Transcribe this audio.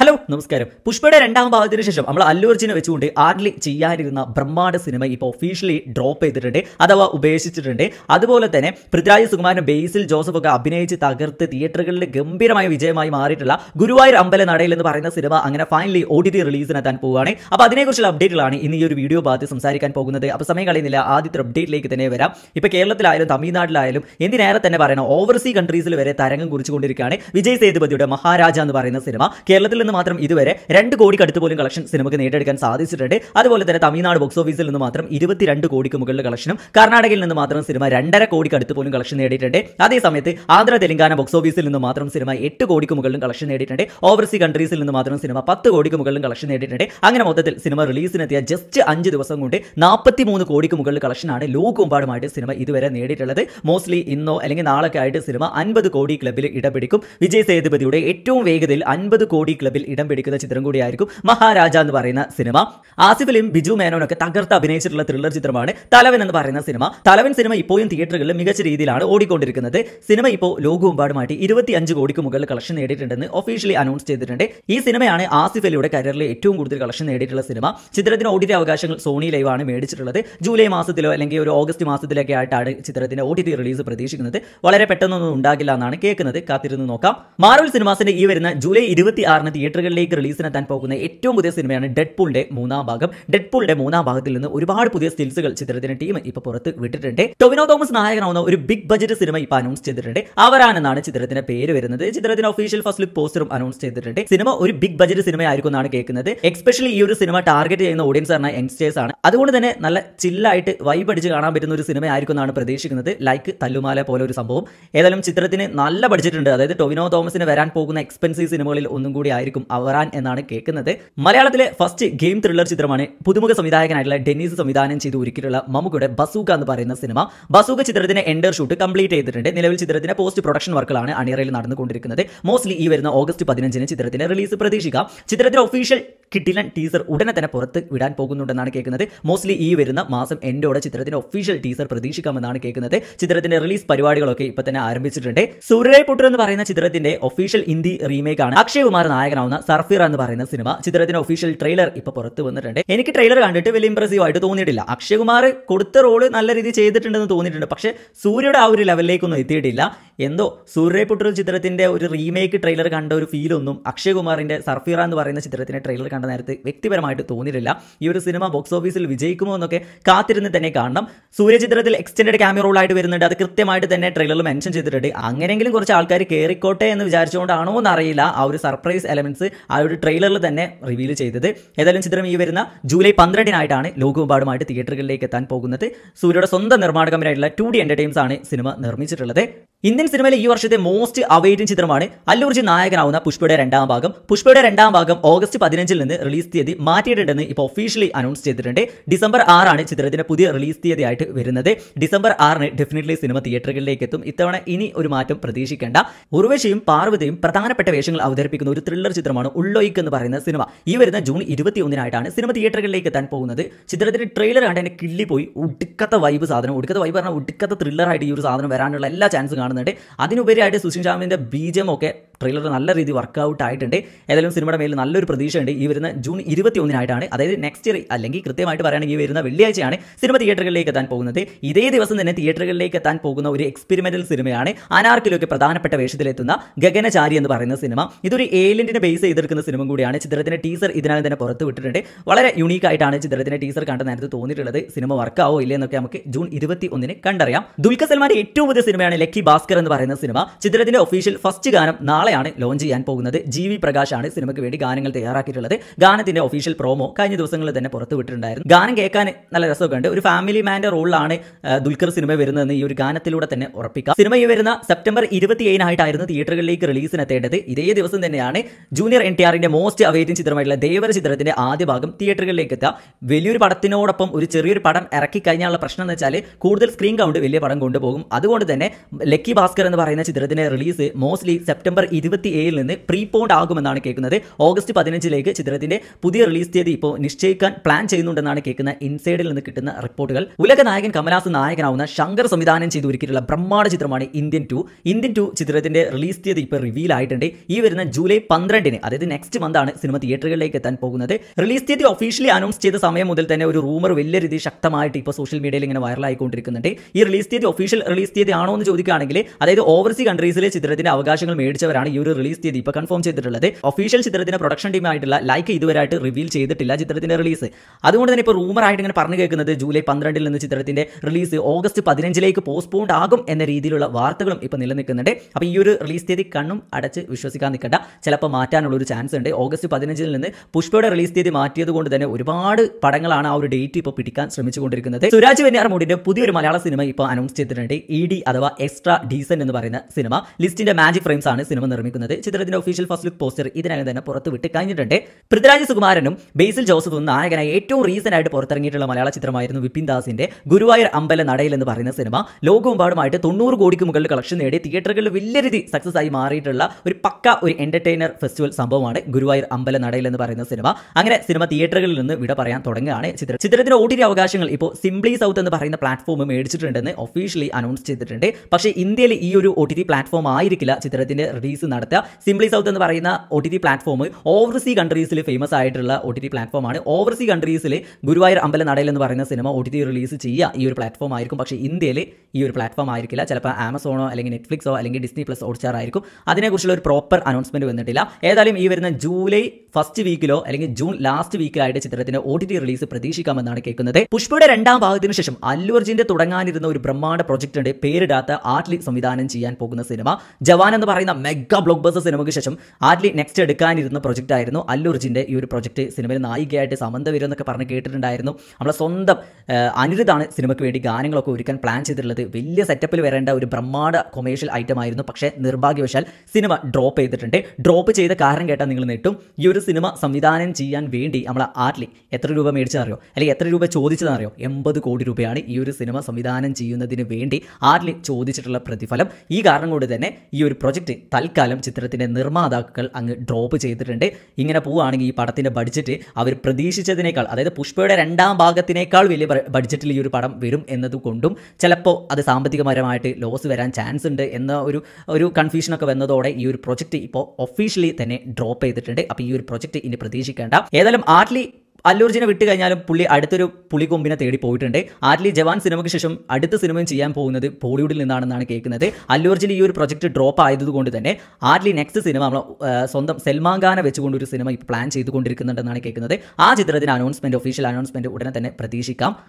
hello നമസ്കാരം പുഷ്പയുടെ രണ്ടാം ഭാഗത്തിന് ശേഷം നമ്മൾ അല്ലൂർജിനെ വെച്ചുകൊണ്ട് ആർലി ചെയ്യാനിരുന്ന ബ്രഹ്മാണ്ഡ സിനിമ ഇപ്പോൾ ഒഫീഷ്യലി ഡ്രോപ്പ് ചെയ്തിട്ടുണ്ട് അഥവാ ഉപേക്ഷിച്ചിട്ടുണ്ട് അതുപോലെ തന്നെ പൃഥ്വിരാജ് സുകുമാരൻ ബേസിൽ ജോസഫ് ഒക്കെ അഭിനയിച്ച് തകർത്ത് തിയേറ്ററുകളിൽ ഗംഭീരമായ വിജയമായി മാറിയിട്ടുള്ള ഗുരുവായൂർ അമ്പല നടയിൽ എന്ന് പറയുന്ന സിനിമ അങ്ങനെ ഫൈനലി ഒ ടി ടി റിലീസിനെത്താൻ പോവുകയാണ് അപ്പോൾ അതിനെക്കുറിച്ചുള്ള അപ്ഡേറ്റുകളാണ് ഇന്ന് ഈ ഒരു വീഡിയോ ഭാഗത്ത് സംസാരിക്കാൻ പോകുന്നത് അപ്പോൾ സമയം കളയുന്നില്ല ആദ്യത്തെ അപ്ഡേറ്റിലേക്ക് തന്നെ വരാം ഇപ്പോൾ കേരളത്തിലായാലും തമിഴ്നാട്ടിലായാലും എന്തിനേറെ തന്നെ പറയണം ഓവർസീ കൺട്രീസിൽ വരെ തരംഗം കുറിച്ചുകൊണ്ടിരിക്കുകയാണ് വിജയ് സേതുപതിയുടെ മഹാരാജ എന്ന് പറയുന്ന സിനിമ കേരളത്തിൽ നിന്ന് മാത്രം ഇതുവരെ രണ്ട് അടുത്ത് പോലും കളക്ഷൻ സിനിമയ്ക്ക് നേടിയെടുക്കാൻ സാധിച്ചിട്ടുണ്ട് അതുപോലെ തന്നെ തമിഴ്നാട് ബോക്സ് ഓഫീസിൽ നിന്ന് മാത്രം ഇരുപത്തിരണ്ട് കോടിക്ക് മുകളിൽ കളക്ഷനും കർണാടകയിൽ നിന്ന് മാത്രം സിനിമ രണ്ടര അടുത്ത് പോലും കളക്ഷൻ നേടിയിട്ടുണ്ട് അതേ സമയത്ത് ആന്ധ്ര തെലങ്കാന ബോക്സ് ഓഫീസിൽ നിന്ന് മാത്രം സിനിമ എട്ട് കോടിക്ക് മുകളിലും കളക്ഷൻ നേടിയിട്ടുണ്ട് ഓവർസീ കൺട്രീസിൽ നിന്ന് മാത്രം സിനിമ പത്ത് കോടിക്ക് മുകളിലും കളക്ഷൻ നേടിയിട്ടുണ്ട് അങ്ങനെ മൊത്തത്തിൽ സിനിമ റിലീസിനെത്തിയ ജസ്റ്റ് അഞ്ച് ദിവസം കൊണ്ട് നാൽപ്പത്തി മൂന്ന് കോടിക്ക് മുകളിൽ കളക്ഷനാണ് ലോകമ്പാടുമായിട്ട് സിനിമ ഇതുവരെ നേടിയിട്ടുള്ളത് മോസ്റ്റ്ലി ഇന്നോ അല്ലെങ്കിൽ നാളൊക്കെ ആയിട്ട് സിനിമ അൻപത് കോടി ക്ലബിൽ ഇടപിടിക്കും വിജയ് സേതുപതിയുടെ ഏറ്റവും വേഗതയിൽ അൻപത് കോടി ക്ലബ് ക്ലബിൽ ഇടം പിടിക്കുന്ന ചിത്രം കൂടിയായിരിക്കും മഹാരാജ എന്ന് പറയുന്ന സിനിമ ആസിഫിലും ബിജു മേനോനൊക്കെ തകർത്ത് അഭിനയിച്ചിട്ടുള്ള ത്രില്ലർ ചിത്രമാണ് തലവൻ എന്ന് പറയുന്ന സിനിമ തലവൻ സിനിമ ഇപ്പോഴും തിയേറ്ററുകളിൽ മികച്ച രീതിയിലാണ് ഓടിക്കൊണ്ടിരിക്കുന്നത് സിനിമ ഇപ്പോൾ ലോകമെമ്പാടുമായിട്ട് ഇരുപത്തി അഞ്ച് കോടിക്ക് മുകളിൽ കളക്ഷൻ നേടിയിട്ടുണ്ടെന്ന് ഒഫീഷ്യലി അനൗൺസ് ചെയ്തിട്ടുണ്ട് ഈ സിനിമയാണ് ആസിഫ് അലിയുടെ കരിയറിൽ ഏറ്റവും കൂടുതൽ കളക്ഷൻ നേടിയിട്ടുള്ള സിനിമ ചിത്രത്തിന് ഒ അവകാശങ്ങൾ സോണി ആണ് മേടിച്ചിട്ടുള്ളത് ജൂലൈ മാസത്തിലോ അല്ലെങ്കിൽ ഒരു ഓഗസ്റ്റ് മാസത്തിലൊക്കെ ആയിട്ടാണ് ചിത്രത്തിന്റെ ഒ ടി റിലീസ് പ്രതീക്ഷിക്കുന്നത് വളരെ പെട്ടെന്നൊന്നും ഉണ്ടാകില്ല എന്നാണ് കേൾക്കുന്നത് കാത്തിരുന്ന് നോക്കാം മാർവൽ സിനിമാസിന്റെ ഈ വരുന്ന ജൂലൈ ഇരുപത്തി ആറിന് തിയേറ്ററുകളിലേക്ക് റിലീസിനെത്താൻ പോകുന്ന ഏറ്റവും പുതിയ സിനിമയാണ് ഡെഡ് പൂളിന്റെ മൂന്നാം ഭാഗം ഡെഡ് പൂളിന്റെ മൂന്നാം ഭാഗത്തിൽ നിന്ന് ഒരുപാട് പുതിയ സ്റ്റിൽസുകൾ ചിത്രത്തിന് ടീം ഇപ്പോൾ പുറത്ത് വിട്ടിട്ടുണ്ട് ടൊവിനോ തോമസ് നായകനാവുന്ന ഒരു ബിഗ് ബജറ്റ് സിനിമ ഇപ്പോൾ അനൗൺസ് ചെയ്തിട്ടുണ്ട് അവരാണെന്നാണ് ചിത്രത്തിന്റെ പേര് വരുന്നത് ചിത്രത്തിന്റെ ഒഫീഷ്യൽ ഫസ്റ്റ് ലുക്ക് പോസ്റ്ററും അനൗൺസ് ചെയ്തിട്ടുണ്ട് സിനിമ ഒരു ബിഗ് ബജറ്റ് സിനിമയായിരിക്കും എന്നാണ് കേൾക്കുന്നത് എക്സ്പെഷ്യലി ഈ ഒരു സിനിമ ടാർഗറ്റ് ചെയ്യുന്ന ഓഡിയൻസ് പറഞ്ഞാൽ യങ്സ്റ്റേഴ്സ് ആണ് അതുകൊണ്ട് തന്നെ നല്ല ചില്ലായിട്ട് വൈബ് അടിച്ച് കാണാൻ പറ്റുന്ന ഒരു സിനിമ ആയിരിക്കും എന്നാണ് പ്രതീക്ഷിക്കുന്നത് ലൈക്ക് തല്ലുമാല പോലെ ഒരു സംഭവം ഏതായാലും ചിത്രത്തിന് നല്ല ബഡ്ജറ്റ് ഉണ്ട് അതായത് ടൊവിനോ തോമസിന് വരാൻ പോകുന്ന എക്സ്പെൻസീവ് സിനിമകളിൽ ഒന്നും കൂടി ആയിരിക്കും ആയിരിക്കും അവറാൻ എന്നാണ് കേൾക്കുന്നത് മലയാളത്തിലെ ഫസ്റ്റ് ഗെയിം ത്രില്ലർ ചിത്രമാണ് പുതുമുഖ സംവിധായകനായിട്ടുള്ള ഡെന്നീസ് സംവിധാനം ചെയ്ത് ഒരുക്കിയിട്ടുള്ള മമ്മൂക്കയുടെ ബസൂക എന്ന് പറയുന്ന സിനിമ ബസൂക ചിത്രത്തിന്റെ എൻഡർ ഷൂട്ട് കംപ്ലീറ്റ് ചെയ്തിട്ടുണ്ട് നിലവിൽ ചിത്രത്തിന്റെ പോസ്റ്റ് പ്രൊഡക്ഷൻ വർക്കുകളാണ് അണിയറയിൽ നടന്നുകൊണ്ടിരിക്കുന്നത് മോസ്റ്റ്ലി ഈ വരുന്ന ഓഗസ്റ്റ് പതിനഞ്ചിന് ചിത്രത്തിന്റെ റിലീസ് പ്രതീക്ഷിക്കാം ചിത്രത്തിന്റെ ഒഫീഷ്യൽ കിട്ടിലൻ ടീസർ ഉടനെ തന്നെ പുറത്ത് വിടാൻ പോകുന്നുണ്ടെന്നാണ് കേൾക്കുന്നത് മോസ്റ്റ്ലി ഈ വരുന്ന മാസം എൻഡോടെ ചിത്രത്തിന്റെ ഒഫീഷ്യൽ ടീസർ പ്രതീക്ഷിക്കാമെന്നാണ് കേൾക്കുന്നത് ചിത്രത്തിന്റെ റിലീസ് പരിപാടികളൊക്കെ ഇപ്പൊ തന്നെ ആരംഭിച്ചിട്ടുണ്ട് സൂര്യ പുട്ടർ എന്ന് പറയുന്ന ചിത്രത്തിന്റെ ഒഫീഷ്യൽ ഹിന്ദി റീമേക്ക് ആണ് അക്ഷയ് കുമാർ നായകനാവുന്ന സർഫീർ എന്ന് പറയുന്ന സിനിമ ചിത്രത്തിന്റെ ഒഫീഷ്യൽ ട്രെയിലർ ഇപ്പൊ പുറത്ത് വന്നിട്ടുണ്ട് എനിക്ക് ട്രെയിലർ കണ്ടിട്ട് വലിയ ഇംപ്രസീവ് ആയിട്ട് തോന്നിയിട്ടില്ല അക്ഷയ് കുമാർ കൊടുത്ത റോള് നല്ല രീതിയിൽ ചെയ്തിട്ടുണ്ടെന്ന് തോന്നിയിട്ടുണ്ട് പക്ഷേ സൂര്യയുടെ ആ ഒരു ലെവലിലേക്കൊന്നും എത്തിയിട്ടില്ല എന്തോ സൂര്യ പുട്ടർ ചിത്രത്തിന്റെ ഒരു റീമേക്ക് ട്രെയിലർ കണ്ട ഒരു ഫീലൊന്നും അക്ഷയ് കുമാറിന്റെ സർഫീറ എന്ന് പറയുന്ന ചിത്രത്തിന്റെ ട്രെയിലർ കണ്ട കണ്ട നേരത്തെ വ്യക്തിപരമായിട്ട് തോന്നിയിട്ടില്ല ഈ ഒരു സിനിമ ബോക്സ് ഓഫീസിൽ വിജയിക്കുമോ എന്നൊക്കെ കാത്തിരുന്ന് തന്നെ കാണണം സൂര്യചിത്രത്തിൽ എക്സ്റ്റൻഡ് റോൾ ആയിട്ട് വരുന്നുണ്ട് അത് കൃത്യമായിട്ട് തന്നെ ട്രെയിലറിൽ മെൻഷൻ ചെയ്തിട്ടുണ്ട് അങ്ങനെയെങ്കിലും കുറച്ച് ആൾക്കാർ കയറിക്കോട്ടെ എന്ന് വിചാരിച്ചുകൊണ്ടാണോ എന്ന് അറിയില്ല ആ ഒരു സർപ്രൈസ് എലമെന്റ്സ് ആ ഒരു ട്രെയിലറിൽ തന്നെ റിവീൽ ചെയ്തത് ഏതായാലും ചിത്രം ഈ വരുന്ന ജൂലൈ പന്ത്രണ്ടിനായിട്ടാണ് ലോകമെമ്പാടുമായിട്ട് തിയേറ്ററുകളിലേക്ക് എത്താൻ പോകുന്നത് സൂര്യയുടെ സ്വന്തം നിർമ്മാണ കമ്പനിയായിട്ടുള്ള ടു ഡി എന്റർടൈൻസ് ആണ് സിനിമ നിർമ്മിച്ചിട്ടുള്ളത് ഇന്ത്യൻ സിനിമയിലെ ഈ വർഷത്തെ മോസ്റ്റ് അവൈറ്റിംഗ് ചിത്രമാണ് അല്ലൂർജി നായകനാവുന്ന പുഷ്പയുടെ രണ്ടാം ഭാഗം പുഷ്പയുടെ രണ്ടാം ഭാഗം ഓഗസ്റ്റ് പതിനഞ്ചിൽ നിന്ന് റിലീസ് തീയതി മാറ്റിയിട്ടുണ്ടെന്ന് ഇപ്പോൾ ഒഫീഷ്യലി അനൗൺസ് ചെയ്തിട്ടുണ്ട് ഡിസംബർ ആറാണ് ചിത്രത്തിന്റെ പുതിയ റിലീസ് തീയതിയായിട്ട് വരുന്നത് ഡിസംബർ ആറിന് ഡെഫിനറ്റ്ലി സിനിമ തിയേറ്ററുകളിലേക്ക് എത്തും ഇത്തവണ ഇനി ഒരു മാറ്റം പ്രതീക്ഷിക്കേണ്ട ഉർവശിയും പാർവതിയും പ്രധാനപ്പെട്ട വേഷങ്ങൾ അവതരിപ്പിക്കുന്ന ഒരു ത്രില്ലർ ചിത്രമാണ് ഉള്ളോയിക്ക് എന്ന് പറയുന്ന സിനിമ ഈ വരുന്ന ജൂൺ ഒന്നിനായിട്ടാണ് സിനിമ തിയേറ്ററുകളിലേക്ക് എത്താൻ പോകുന്നത് ചിത്രത്തിന്റെ ട്രെയിലർ കണ്ട് എന്നെ കിള്ളി പോയി ഒടുക്കത്തെ വൈബ് സാധനം ഉടുക്കത്ത വൈബ് പറഞ്ഞാൽ ഒടുക്കത്തെ ത്രില്ലറായിട്ട് ഈ ഒരു സാധനം വരാനുള്ള എല്ലാ ചാൻസ് കാണും നടന്നിട്ട് അതിനുപരിയായിട്ട് സുഷിൻ ഷാമിൻ്റെ ബീജമൊക്കെ ട്രെയിലർ നല്ല രീതി വർക്കൗട്ട് ആയിട്ടുണ്ട് ഏതായാലും സിനിമയുടെ മേലിൽ നല്ലൊരു പ്രതീക്ഷയുണ്ട് ഈ വരുന്ന ജൂൺ ഇരുപത്തി ഒന്നിനായിട്ടാണ് അതായത് നെക്സ്റ്റ് ഇയർ അല്ലെങ്കിൽ കൃത്യമായിട്ട് പറയുകയാണെങ്കിൽ വരുന്ന വെള്ളിയാഴ്ചയാണ് സിനിമ തിയേറ്ററുകളിലേക്ക് എത്താൻ പോകുന്നത് ഇതേ ദിവസം തന്നെ തിയേറ്ററുകളിലേക്ക് എത്താൻ പോകുന്ന ഒരു എക്സ്പെരിമെൻ്റൽ സിനിമയാണ് അനാർക്കിലൊക്കെ പ്രധാനപ്പെട്ട വേഷത്തിലെത്തുന്ന ഗഗനചാരി എന്ന് പറയുന്ന സിനിമ ഇതൊരു ഏലിൻ്റെ ബേസ് ചെയ്തെടുക്കുന്ന സിനിമ കൂടിയാണ് ചിത്രത്തിൻ്റെ ടീസർ ഇതിനകം തന്നെ പുറത്ത് വിട്ടിട്ടുണ്ട് വളരെ യുണീക്കായിട്ടാണ് ആയിട്ടാണ് ചിത്രത്തിൻ്റെ ടീസർ കണ്ട നേരത്ത് തോന്നിയിട്ടുള്ളത് സിനിമ വർക്കാവോ ഇല്ലേ എന്നൊക്കെ നമുക്ക് ജൂൺ ഇരുപത്തി ഒന്നിന് കണ്ടറിയാം ദുൽഖർ സൽമാൻ്റെ ഏറ്റവും പുതിയ സിനിമയാണ് ലക്കി ഭാസ്കർ എന്ന് പറയുന്ന സിനിമ ചിത്രത്തിൻ്റെ ഒഫീഷ്യൽ ഫസ്റ്റ് ഗാനം നാളെയാണ് ലോഞ്ച് ചെയ്യാൻ പോകുന്നത് ജി വി പ്രകാശാണ് സിനിമയ്ക്ക് വേണ്ടി ഗാനങ്ങൾ തയ്യാറാക്കിയിട്ടുള്ളത് ഗാനത്തിന്റെ ഒഫീഷ്യൽ പ്രോമോ കഴിഞ്ഞ ദിവസങ്ങളിൽ തന്നെ പുറത്തു വിട്ടിട്ടുണ്ടായിരുന്നു ഗാനം കേൾക്കാൻ നല്ല രസമൊക്കെ ഉണ്ട് ഒരു ഫാമിലി മാൻ്റെ റോളിലാണ് ദുൽഖർ സിനിമ വരുന്നതെന്ന് ഈ ഒരു ഗാനത്തിലൂടെ തന്നെ ഉറപ്പിക്കാം സിനിമ ഈ വരുന്ന സെപ്റ്റംബർ ഇരുപത്തി ഏഴിനായിട്ടായിരുന്നു തിയേറ്ററുകളിലേക്ക് റിലീസിന് എത്തേണ്ടത് ഇതേ ദിവസം തന്നെയാണ് ജൂനിയർ എൻ ടി ആറിന്റെ മോസ്റ്റ് അവേറ്റിംഗ് ചിത്രമായിട്ടുള്ള ദേവര ചിത്രത്തിന്റെ ആദ്യ ഭാഗം തിയേറ്ററുകളിലേക്ക് എത്താം വലിയൊരു പടത്തിനോടൊപ്പം ഒരു ചെറിയൊരു പടം ഇറക്കി കഴിഞ്ഞാലുള്ള പ്രശ്നം എന്ന് വെച്ചാൽ കൂടുതൽ സ്ക്രീൻ കൗണ്ട് വലിയ പടം കൊണ്ടുപോകും അതുകൊണ്ട് തന്നെ ലക്കി ഭാസ്കർ എന്ന് പറയുന്ന ചിത്രത്തിന്റെ റിലീസ് മോസ്റ്റ്ലി സെപ്റ്റംബർ ഇരുപത്തി ഏഴിൽ നിന്ന് പ്രീ പോണ്ട് ആകുമെന്നാണ് കേൾക്കുന്നത് ഓഗസ്റ്റ് പതിനഞ്ചിലേക്ക് ചിത്രത്തിന്റെ പുതിയ റിലീസ് തീയതി ഇപ്പോൾ നിശ്ചയിക്കാൻ പ്ലാൻ ചെയ്യുന്നുണ്ടെന്നാണ് കേൾക്കുന്ന ഇൻസൈഡിൽ നിന്ന് കിട്ടുന്ന റിപ്പോർട്ടുകൾ ഉലക നായകൻ കമലാസ് നായകനാവുന്ന ശങ്കർ സംവിധാനം ചെയ്തു ഒരുക്കിയിട്ടുള്ള ബ്രഹ്മാണ്ഡ ചിത്രമാണ് ഇന്ത്യൻ ടു ഇന്ത്യൻ ടു ചിത്രത്തിന്റെ റിലീസ് തീയതി ഇപ്പോൾ റിവീൽ ആയിട്ടുണ്ട് ഈ വരുന്ന ജൂലൈ പന്ത്രണ്ടിന് അതായത് നെക്സ്റ്റ് മന്ത് ആണ് സിനിമ തിയേറ്ററുകളിലേക്ക് എത്താൻ പോകുന്നത് റിലീസ് തീയതി ഒഫീഷ്യലി അനൗൺസ് ചെയ്ത സമയം മുതൽ തന്നെ ഒരു റൂമർ വലിയ രീതിയിൽ ശക്തമായിട്ട് ഇപ്പോൾ സോഷ്യൽ മീഡിയയിൽ ഇങ്ങനെ വൈറലായിക്കൊണ്ടിരിക്കുന്നുണ്ട് ഈ റിലീസ് തീയതി ഒഫീഷ്യൽ റിലീസ് തീയതി ആണോ എന്ന് ചോദിക്കുകയാണെങ്കിൽ അതായത് ഓവർസി കൺട്രീസിലെ ചിത്രത്തിന്റെ അവകാശങ്ങൾ മേടിച്ചവരാണ് ചിത്രമാണ് ഈ ഒരു റിലീസ് തീയതി ഇപ്പോൾ കൺഫേം ചെയ്തിട്ടുള്ളത് ഒഫീഷ്യൽ ചിത്രത്തിന്റെ പ്രൊഡക്ഷൻ ടീമായിട്ടുള്ള ലൈക്ക് ഇതുവരായിട്ട് റിവീൽ ചെയ്തിട്ടില്ല ചിത്രത്തിന്റെ റിലീസ് അതുകൊണ്ട് തന്നെ ഇപ്പോൾ റൂമർ ആയിട്ട് ഇങ്ങനെ പറഞ്ഞു കേൾക്കുന്നത് ജൂലൈ പന്ത്രണ്ടിൽ നിന്ന് ചിത്രത്തിന്റെ റിലീസ് ഓഗസ്റ്റ് പതിനഞ്ചിലേക്ക് പോസ്റ്റ്പോൺഡ് ആകും എന്ന രീതിയിലുള്ള വാർത്തകളും ഇപ്പോൾ നിലനിൽക്കുന്നുണ്ട് അപ്പോൾ ഈ ഒരു റിലീസ് തീയതി കണ്ണും അടച്ച് വിശ്വസിക്കാൻ നിൽക്കണ്ട ചിലപ്പോൾ മാറ്റാനുള്ള ഒരു ചാൻസ് ഉണ്ട് ഓഗസ്റ്റ് പതിനഞ്ചിൽ നിന്ന് പുഷ്പയുടെ റിലീസ് തീയതി മാറ്റിയത് കൊണ്ട് തന്നെ ഒരുപാട് പടങ്ങളാണ് ആ ഒരു ഡേറ്റ് ഇപ്പോൾ പിടിക്കാൻ ശ്രമിച്ചുകൊണ്ടിരിക്കുന്നത് സുരാജ് മോഡിന്റെ പുതിയൊരു മലയാള സിനിമ ഇപ്പോൾ അനൗൺസ് ചെയ്തിട്ടുണ്ട് ഇ e ഡി അഥവാ എക്സ്ട്രാ ഡീസൻ എന്ന് പറയുന്ന സിനിമ ലിസ്റ്റിന്റെ മാജിക് ഫ്രെയിംസ് ആണ് സിനിമ നിർമ്മിക്കുന്നത് ചിത്രത്തിന്റെ ഒഫീഷ്യൽ ഫസ്റ്റ് ലുക്ക് പോസ്റ്റർ ഇതിനകം തന്നെ പുറത്തുവിട്ട് കഴിഞ്ഞിട്ടുണ്ട് പൃഥ്വിരാജ് സുകുമാരനും ബേസിൽ ജോസഫും നായകനായി ഏറ്റവും റീസെന്റ് ആയിട്ട് പുറത്തിറങ്ങിയിട്ടുള്ള മലയാള ചിത്രമായിരുന്നു വിപിൻ ദാസിന്റെ ഗുരുവായൂർ അമ്പല നടയിൽ എന്ന് പറയുന്ന സിനിമ ലോകമെമ്പാടുമായിട്ട് തൊണ്ണൂറ് കോടിക്ക് മുകളിൽ കളക്ഷൻ നേടി തിയേറ്ററുകളിൽ വലിയ രീതി സക്സസ് ആയി മാറിയിട്ടുള്ള ഒരു പക്ക ഒരു എന്റർടൈനർ ഫെസ്റ്റിവൽ സംഭവമാണ് ഗുരുവായൂർ അമ്പല നടയിൽ എന്ന് പറയുന്ന സിനിമ അങ്ങനെ സിനിമ തിയേറ്ററുകളിൽ നിന്ന് വിട പറയാൻ തുടങ്ങുകയാണ് ചിത്രം ചിത്രത്തിന്റെ ഓടി അവകാശങ്ങൾ ഇപ്പോൾ സിംപ്ലി സൗത്ത് എന്ന് പറയുന്ന പ്ലാറ്റ്ഫോം മേടിച്ചിട്ടുണ്ടെന്ന് ഒഫീഷ്യലി അനൗൺസ് ചെയ്തിട്ടുണ്ട് പക്ഷേ ഇന്ത്യയിൽ ഈ ഒരു ഒ ടി പ്ലാറ്റ്ഫോം ആയിരിക്കില്ല ചിത്രത്തിന്റെ റിലീസ് നടത്തുക സിംപ്ലി സൗത്ത് എന്ന് പറയുന്ന O T T platform overseas കൺട്രീസിൽ ഫേമസ് ആയിട്ടുള്ള ഒ ടി ടി പ്ലാറ്റ്ഫോമാണ് ഓവർസി കൺട്രീസിൽ ഗുരുവായൂർ അമ്പല നടയിൽ എന്ന് പറയുന്ന സിനിമ ഒ ടി ടി റിലീസ് ചെയ്യുക ഈ ഒരു പ്ലാറ്റ്ഫോം ആയിരിക്കും പക്ഷേ ഇന്ത്യയിൽ ഈ ഒരു പ്ലാറ്റ്ഫോം ആയിരിക്കില്ല ചിലപ്പോൾ ആമസോണോ അല്ലെങ്കിൽ നെറ്റ്ഫ്ലിക്സോ അല്ലെങ്കിൽ ഡിസ്നി പ്ലസ് ഓടിച്ചാറായിരിക്കും അതിനെക്കുറിച്ചുള്ള ഒരു പ്രോപ്പർ അനൗൺസ്മെൻറ്റ് വന്നിട്ടില്ല ഏതായാലും ഈ വരുന്ന ജൂലൈ ഫസ്റ്റ് വീക്കിലോ അല്ലെങ്കിൽ ജൂൺ ലാസ്റ്റ് വീക്കിലായിട്ട് ചിത്രത്തിന്റെ ഒ ടി ടി റിലീസ് പ്രതീക്ഷിക്കാമെന്നാണ് കേൾക്കുന്നത് പുഷ്പയുടെ രണ്ടാം ഭാഗത്തിന് ശേഷം അല്ലൂർജിന്റെ തുടങ്ങാനിരുന്ന ഒരു ബ്രഹ്മാണ്ഡ പ്രൊജക്ടിന്റെ പേരിടാത്ത ആറ്റ്ലി സംവിധാനം ചെയ്യാൻ പോകുന്ന സിനിമ ജവാൻ എന്ന് പറയുന്ന മെഗാ ബ്ലോക്ക് ബസ് സിനിമയ്ക്ക് ശേഷം ആറ്റ്ലി നെക്സ്റ്റ് എടുക്കാനിരുന്ന പ്രൊജക്റ്റ് ആയിരുന്നു അല്ലൂർജിന്റെ ഈ ഒരു പ്രൊജക്ട് സിനിമയിൽ നായികയായിട്ട് സമന്ത വരും എന്നൊക്കെ പറഞ്ഞ് കേട്ടിട്ടുണ്ടായിരുന്നു നമ്മളെ സ്വന്തം അനിരുദ്ധാണ് സിനിമയ്ക്ക് വേണ്ടി ഗാനങ്ങളൊക്കെ ഒരുക്കാൻ പ്ലാൻ ചെയ്തിട്ടുള്ളത് വലിയ സെറ്റപ്പിൽ വരേണ്ട ഒരു ബ്രഹ്മാണ്ഡ കൊമേഴ്ഷ്യൽ ഐറ്റം ആയിരുന്നു പക്ഷേ നിർഭാഗ്യവശാൽ സിനിമ ഡ്രോപ്പ് ചെയ്തിട്ടുണ്ട് ഡ്രോപ്പ് ചെയ്ത കാരണം കേട്ടാൽ നിങ്ങൾ നേട്ടും ഈ ഒരു സിനിമ സംവിധാനം ചെയ്യാൻ വേണ്ടി നമ്മൾ ആർട്ട്ലി എത്ര രൂപ മേടിച്ചതറിയോ അല്ലെങ്കിൽ എത്ര രൂപ ചോദിച്ചതെന്നറിയോ എൺപത് കോടി രൂപയാണ് ഈ ഒരു സിനിമ സംവിധാനം ചെയ്യുന്നതിന് വേണ്ടി ആർട്ട്ലി ചോദിച്ചിട്ടുള്ള പ്രതിഫലം ഈ കാരണം കൊണ്ട് തന്നെ ഈ ഒരു പ്രൊജക്റ്റ് തൽക്കാലം ചിത്രത്തിൻ്റെ നിർമ്മാതാക്കൾ അങ്ങ് ഡ്രോപ്പ് ചെയ്തിട്ടുണ്ട് ഇങ്ങനെ പോവുകയാണെങ്കിൽ ഈ പടത്തിൻ്റെ ബഡ്ജറ്റ് അവർ പ്രതീക്ഷിച്ചതിനേക്കാൾ അതായത് പുഷ്പയുടെ രണ്ടാം ഭാഗത്തിനേക്കാൾ വലിയ ബഡ്ജറ്റിൽ ഈ ഒരു പടം വരും എന്നതുകൊണ്ടും ചിലപ്പോൾ അത് സാമ്പത്തികപരമായിട്ട് ലോസ് വരാൻ ചാൻസ് ഉണ്ട് എന്ന ഒരു ഒരു കൺഫ്യൂഷനൊക്കെ വന്നതോടെ ഈ ഒരു പ്രൊജക്റ്റ് ഇപ്പോൾ ഒഫീഷ്യലി തന്നെ ഡ്രോപ്പ് ചെയ്തിട്ടുണ്ട് അപ്പോൾ ഈ ഒരു പ്രൊജക്ട് ഇനി പ്രതീക്ഷിക്കേണ്ട ഏതായാലും ആർട്ട്ലി അല്ലൂർജിനെ വിട്ട് കഴിഞ്ഞാലും പുള്ളി അടുത്തൊരു പുളികൊമ്പിനെ തേടി പോയിട്ടുണ്ട് ആർലി ജവാൻ സിനിമയ്ക്ക് ശേഷം അടുത്ത സിനിമയും ചെയ്യാൻ പോകുന്നത് ബോളിവുഡിൽ നിന്നാണെന്നാണ് കേൾക്കുന്നത് അല്ലൂർജിൽ ഈ ഒരു പ്രൊജക്ട് ഡ്രോപ്പ് ആയതുകൊണ്ട് തന്നെ ആർലി നെക്സ്റ്റ് സിനിമ നമ്മൾ സ്വന്തം സൽമാങ്കാനെ വെച്ചുകൊണ്ട് ഒരു സിനിമ ഇപ്പോൾ പ്ലാൻ ചെയ്തുകൊണ്ടിരിക്കുന്നുണ്ടെന്നാണ് കേൾക്കുന്നത് ആ ചിത്രത്തിന് അനൗൺസ്മെൻറ്റ് ഒഫീഷ്യൽ അനൗൺസ്മെൻറ്റ് ഉടനെ തന്നെ പ്രതീക്ഷിക്കാം